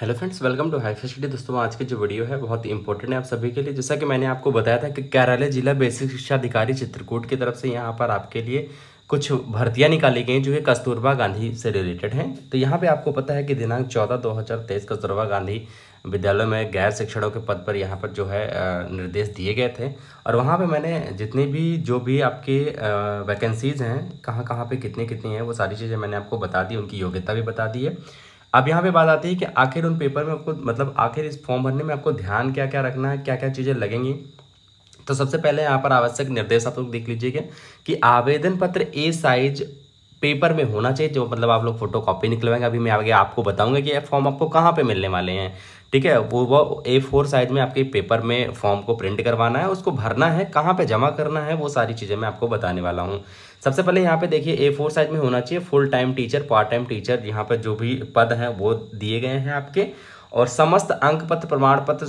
hello friends welcome to high facility दोस्तों आज की जो वीडियो है बहुत ही इंपॉर्टेंट है आप सभी के लिए जैसा कि मैंने आपको बताया था कि कार्यालय जिला बेसिक शिक्षा अधिकारी चित्रकूट की तरफ से यहाँ पर आपके लिए कुछ भर्तियाँ निकाली गई जो कि कस्तूरबा गांधी से रिलेटेड हैं तो यहाँ पर आपको पता है कि दिनांक चौदह दो हज़ार तेईस कस्तूरबा गांधी विद्यालय में गैर शिक्षकों के पद पर यहाँ पर जो है निर्देश दिए गए थे और वहाँ पे मैंने जितनी भी जो भी आपके वैकेंसीज़ हैं कहाँ कहाँ पे कितनी कितनी हैं वो सारी चीज़ें मैंने आपको बता दी उनकी योग्यता भी बता दी है अब यहाँ पे बात आती है कि आखिर उन पेपर में आपको मतलब आखिर इस फॉर्म भरने में आपको ध्यान क्या क्या रखना है क्या क्या चीज़ें लगेंगी तो सबसे पहले यहाँ पर आवश्यक निर्देश आप लोग देख लीजिएगा कि आवेदन पत्र ए साइज पेपर में होना चाहिए जो मतलब आप लोग फोटो कॉपी निकलवाएंगे अभी मैं आगे आपको बताऊंगा कि ये फॉर्म आपको कहाँ पे मिलने वाले हैं ठीक है वो वो ए फोर साइज में आपके पेपर में फॉर्म को प्रिंट करवाना है उसको भरना है कहाँ पे जमा करना है वो सारी चीज़ें मैं आपको बताने वाला हूँ सबसे पहले यहाँ पे देखिए ए फोर साइज में होना चाहिए full time teacher part time teacher यहाँ पर जो भी पद हैं वो दिए गए हैं आपके और समस्त अंक पत्र प्रमाण पत्र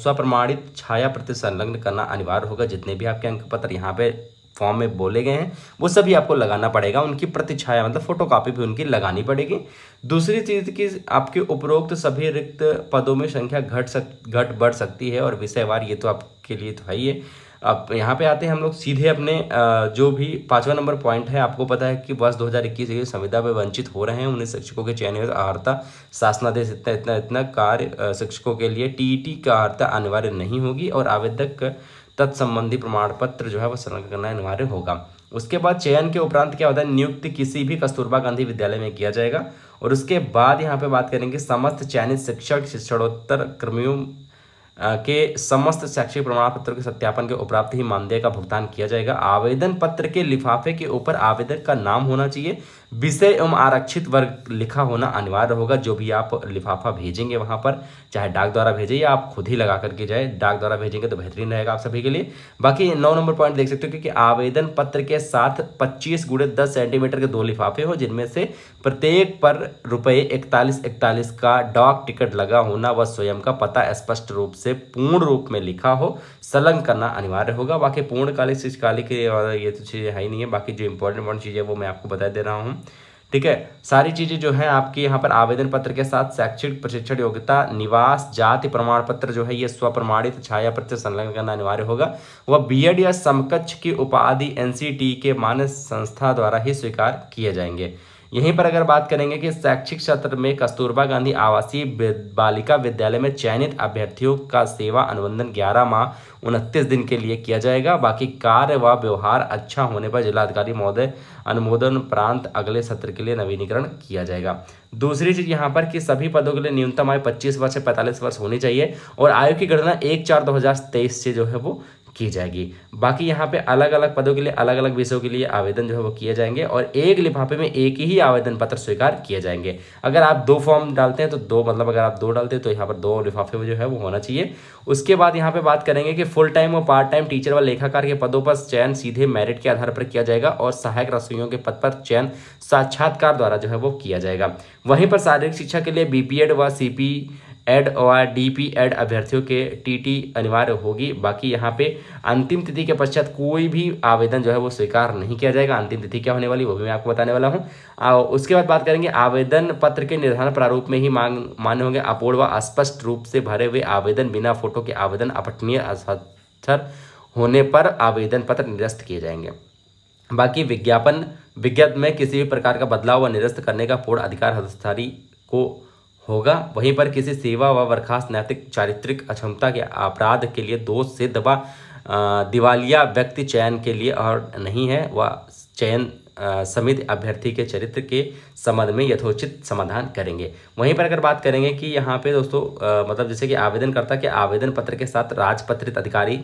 स्वप्रमाणित छाया प्रति संलग्न करना अनिवार्य होगा जितने भी आपके अंक पत्र यहाँ पे फॉर्म में बोले गए हैं वो सभी आपको लगाना पड़ेगा उनकी प्रतिछाया मतलब फोटोकॉपी भी उनकी लगानी पड़ेगी दूसरी चीज़ की आपके उपरोक्त सभी रिक्त पदों में संख्या घट सक घट बढ़ सकती है और विषयवार ये तो आपके लिए तो है ही है अब यहाँ पे आते हैं हम लोग सीधे अपने जो भी पांचवा नंबर पॉइंट है आपको पता है कि वर्ष दो हज़ार इक्कीस के संविधा पर वंचित हो रहे हैं उन्हें शिक्षकों के चयन में शासनादेश इतना इतना इतना कार्य शिक्षकों के लिए टी e का आर्ता अनिवार्य नहीं होगी और आवेदक तत्संबंधी प्रमाण पत्र जो है वह संलग्न करना अनिवार्य होगा उसके बाद चयन के उपरांत क्या होता है नियुक्ति किसी भी कस्तूरबा गांधी विद्यालय में किया जाएगा और उसके बाद यहाँ पे बात करेंगे समस्त चयनित शिक्षक शिक्षणोत्तर कर्मियों के समस्त शैक्षिक प्रमाण पत्रों के सत्यापन के उपरांत ही मानदेय का भुगतान किया जाएगा आवेदन पत्र के लिफाफे के ऊपर आवेदक का नाम होना चाहिए विषय एवं आरक्षित वर्ग लिखा होना अनिवार्य होगा जो भी आप लिफाफा भेजेंगे वहाँ पर चाहे डाक द्वारा भेजें या आप खुद ही लगा करके जाए डाक द्वारा भेजेंगे तो बेहतरीन रहेगा आप सभी के लिए बाकी नौ नंबर पॉइंट देख सकते हो क्योंकि आवेदन पत्र के साथ पच्चीस गुड़े दस सेंटीमीटर के दो लिफाफे हो जिनमें से प्रत्येक पर रुपये इकतालीस इकतालीस का डाक टिकट लगा होना व स्वयं का पता स्पष्ट रूप से पूर्ण रूप में लिखा हो संलग्न करना अनिवार्य होगा बाकी पूर्णकालिक शिष्यकालिक ये तो चीज़ें है ही नहीं है बाकी जो इंपॉर्टेंट इंपॉर्टेंट चीज़ें वो मैं आपको बता दे रहा हूँ ठीक है सारी चीज़ें जो है आपके यहाँ पर आवेदन पत्र के साथ शैक्षिक प्रशिक्षण योग्यता निवास जाति प्रमाण पत्र जो है ये स्वप्रमाणित छाया पत्र संलग्न करना अनिवार्य होगा वह बीएड या समकक्ष की उपाधि एनसीटी e के मानस संस्था द्वारा ही स्वीकार किए जाएंगे यहीं पर अगर बात करेंगे कि शैक्षिक क्षेत्र में कस्तूरबा गांधी आवासीय बालिका विद्यालय में चयनित अभ्यर्थियों का सेवा अनुबंधन ग्यारह माह उनतीस दिन के लिए किया जाएगा बाकी कार्य व व्यवहार अच्छा होने पर जिलाधिकारी महोदय अनुमोदन प्रांत अगले सत्र के लिए नवीनीकरण किया जाएगा दूसरी चीज यहाँ पर कि सभी पदों के लिए न्यूनतम आयु 25 वर्ष से 45 वर्ष होनी चाहिए और आयु की गणना एक चार 2023 से जो है वो की जाएगी बाकी यहाँ पे अलग अलग पदों के लिए अलग अलग विषयों के लिए आवेदन जो है वो किए जाएंगे और एक लिफाफे में एक ही आवेदन पत्र स्वीकार किए जाएंगे अगर आप दो फॉर्म डालते हैं तो दो मतलब अगर आप दो डालते हैं तो यहाँ पर दो लिफाफे जो है वो होना चाहिए उसके बाद यहाँ पे बात करेंगे कि फुल टाइम और पार्ट टाइम टीचर व लेखाकार के पदों पर चयन सीधे मेरिट के आधार पर किया जाएगा और सहायक रसोइयों के पद पर चयन साक्षात्कार द्वारा जो है वो किया जाएगा वहीं पर शारीरिक शिक्षा के लिए बी व सी एड और डीपी एड अभ्यर्थियों के टीटी अनिवार्य होगी बाकी यहाँ पे अंतिम तिथि के पश्चात कोई भी आवेदन जो है वो स्वीकार नहीं किया जाएगा अंतिम तिथि क्या होने वाली वो भी मैं आपको बताने वाला हूँ उसके बाद बात करेंगे आवेदन पत्र के निर्धारण प्रारूप में ही मांग मान्य होंगे अपूर्ण व स्पष्ट रूप से भरे हुए आवेदन बिना फोटो के आवेदन अपठनीय असर होने पर आवेदन पत्र निरस्त किए जाएंगे बाकी विज्ञापन विज्ञप्त में किसी भी प्रकार का बदलाव व निरस्त करने का पूर्ण अधिकार हस्तारी को होगा वहीं पर किसी सेवा व बर्खास्त नैतिक चारित्रिक अक्षमता के अपराध के लिए दोष से दबा दिवालिया व्यक्ति चयन के लिए और नहीं है वह चयन समिति अभ्यर्थी के चरित्र के संबंध में यथोचित समाधान करेंगे वहीं पर अगर बात करेंगे कि यहाँ पे दोस्तों आ, मतलब जैसे कि आवेदनकर्ता के आवेदन पत्र के साथ राजपत्रित अधिकारी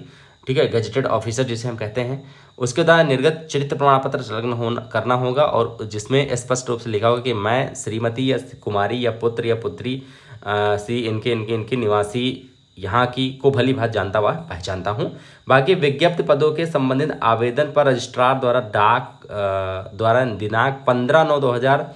ठीक है गजटेड ऑफिसर जिसे हम कहते हैं उसके द्वारा निर्गत चरित्र प्रमाण पत्र संलग्न होना करना होगा और जिसमें स्पष्ट रूप से लिखा होगा कि मैं श्रीमती या कुमारी या पुत्र या पुत्री सी इनके इनके इनके निवासी यहाँ की को भली भात जानता हुआ पहचानता हूँ बाकी विज्ञप्त पदों के संबंधित आवेदन पर रजिस्ट्रार द्वारा डाक द्वारा दिनांक पंद्रह नौ दो हज़ार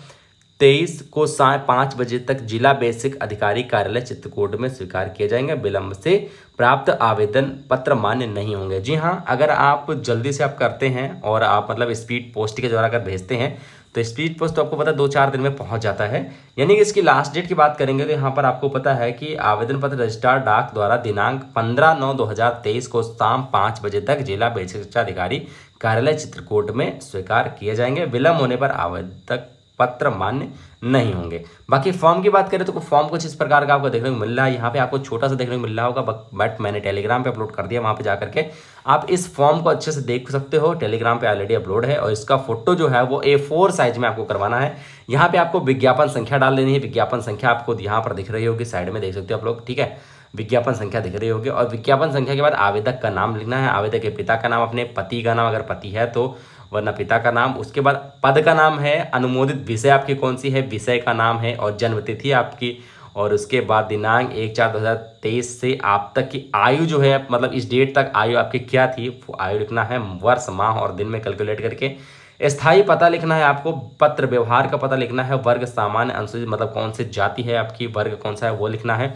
तेईस को साय पाँच बजे तक जिला बेसिक अधिकारी कार्यालय चित्रकूट में स्वीकार किए जाएंगे विलंब से प्राप्त आवेदन पत्र मान्य नहीं होंगे जी हाँ अगर आप जल्दी से आप करते हैं और आप मतलब स्पीड पोस्ट के द्वारा अगर भेजते हैं तो स्पीड पोस्ट तो आपको पता है दो चार दिन में पहुंच जाता है यानी कि इसकी लास्ट डेट की बात करेंगे तो यहाँ पर आपको पता है कि आवेदन पत्र रजिस्ट्रार डाक द्वारा दिनांक पंद्रह नौ तेईस को शाम पाँच बजे तक जिला बेसिक शिक्षा अधिकारी कार्यालय चित्रकूट में स्वीकार किए जाएंगे विलम्ब होने पर आवेदक पत्र मान्य नहीं होंगे बाकी फॉर्म की बात करें तो फॉर्म कुछ इस प्रकार का आपको देखने को मिल रहा है यहाँ पे आपको छोटा सा देखने को मिल रहा होगा बट मैंने टेलीग्राम पे अपलोड कर दिया वहाँ पे जा करके आप इस फॉर्म को अच्छे से देख सकते हो टेलीग्राम पे ऑलरेडी अपलोड है और इसका फोटो जो है वो ए फोर साइज में आपको करवाना है यहाँ पे आपको विज्ञापन संख्या डाल देनी है विज्ञापन संख्या आपको यहाँ पर दिख रही होगी साइड में देख सकते हो आप लोग ठीक है विज्ञापन संख्या दिख रही होगी और विज्ञापन संख्या के बाद आवेदक का नाम लिखना है आवेदक के पिता का नाम अपने पति का नाम अगर पति है तो वरना पिता का नाम उसके बाद पद का नाम है अनुमोदित विषय आपकी कौन सी है विषय का नाम है और जन्मतिथि आपकी और उसके बाद दिनांक एक चार दो हज़ार तेईस से आप तक की आयु जो है मतलब इस डेट तक आयु आपकी क्या थी वो आयु लिखना है वर्ष माह और दिन में कैलकुलेट करके स्थायी पता लिखना है आपको पत्र व्यवहार का पता लिखना है वर्ग सामान्य अनुसूचित मतलब कौन सी जाति है आपकी वर्ग कौन सा है वो लिखना है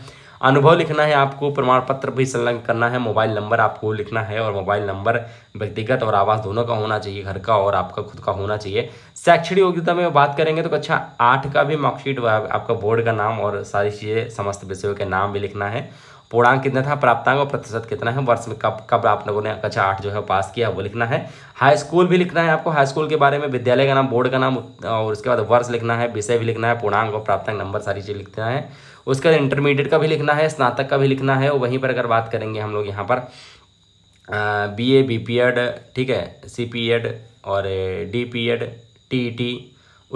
अनुभव लिखना है आपको प्रमाण पत्र भी संलग्न करना है मोबाइल नंबर आपको लिखना है और मोबाइल नंबर व्यक्तिगत और आवास दोनों का होना चाहिए घर का और आपका खुद का होना चाहिए शैक्षणिक योग्यता में बात करेंगे तो कक्षा आठ का भी मार्कशीट आपका बोर्ड का नाम और सारी चीज़ें समस्त विषयों के नाम भी लिखना है पूर्णांक कितना था प्राप्तांक और प्रतिशत कितना है वर्ष में कब कब आप लोगों ने कक्षा आठ जो है पास किया वो लिखना है हाई स्कूल भी लिखना है आपको हाई स्कूल के बारे में विद्यालय का नाम बोर्ड का नाम और उसके बाद वर्ष लिखना है विषय भी लिखना है पूर्णांक और प्राप्तांक नंबर सारी चीज़ लिखना है उसके बाद इंटरमीडिएट का भी लिखना है स्नातक का भी लिखना है वहीं पर अगर बात करेंगे हम लोग यहाँ पर B A B P Ed ठीक है सी पी एड और D P Ed T E T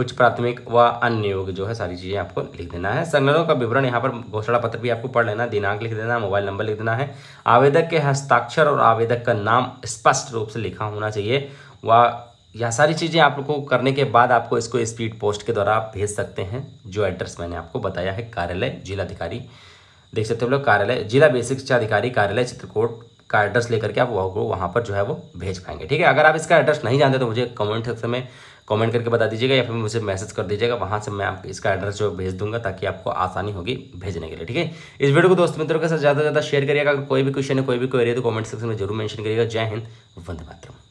उच्च प्राथमिक व अन्य योग जो है सारी चीज़ें आपको लिख देना है संग्रहों का विवरण यहाँ पर घोषणा पत्र भी आपको पढ़ लेना दिनांक लिख देना मोबाइल नंबर लिख देना है आवेदक के हस्ताक्षर और आवेदक का नाम स्पष्ट रूप से लिखा होना चाहिए व यह सारी चीज़ें आपको करने के बाद आपको इसको स्पीड पोस्ट के द्वारा आप भेज सकते हैं जो एड्रेस मैंने आपको बताया है कार्यालय जिलाधिकारी देख सकते हो लोग कार्यालय जिला बेसिक शिक्षा अधिकारी कार्यालय चित्रकोट का एड्रेस लेकर के आप वहाँ वहाँ पर जो है वो भेज पाएंगे ठीक है अगर आप इसका एड्रेस नहीं जानते तो मुझे कमेंट सेक्शन में कमेंट करके बता दीजिएगा या फिर मुझे मैसेज कर दीजिएगा वहाँ से मैं आपको इसका एड्रेस जो भेज दूंगा ताकि आपको आसानी होगी भेजने के लिए ठीक है इस वीडियो को दोस्त मित्रों के साथ ज़्यादा से ज़्यादा शेयर करिएगा अगर कोई भी क्वेश्चन है कोई भी क्वेरी है तो कॉमेंट सेक्शन में जरूर मैंशन करिएगा जय हिंद वंदे मातरम